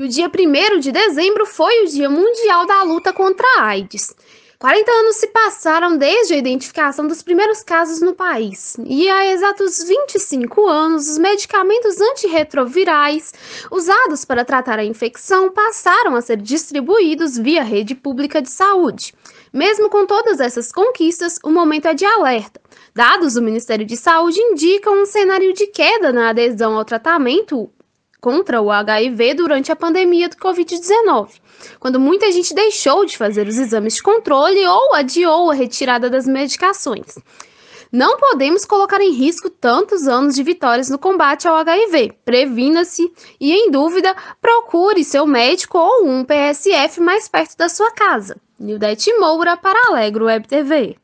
E o dia 1 de dezembro foi o Dia Mundial da Luta contra a AIDS. 40 anos se passaram desde a identificação dos primeiros casos no país, e há exatos 25 anos, os medicamentos antirretrovirais usados para tratar a infecção passaram a ser distribuídos via rede pública de saúde. Mesmo com todas essas conquistas, o momento é de alerta. Dados do Ministério de Saúde indicam um cenário de queda na adesão ao tratamento contra o HIV durante a pandemia do Covid-19, quando muita gente deixou de fazer os exames de controle ou adiou a retirada das medicações. Não podemos colocar em risco tantos anos de vitórias no combate ao HIV. Previna-se e, em dúvida, procure seu médico ou um PSF mais perto da sua casa. Nildete Moura para Alegro Web TV.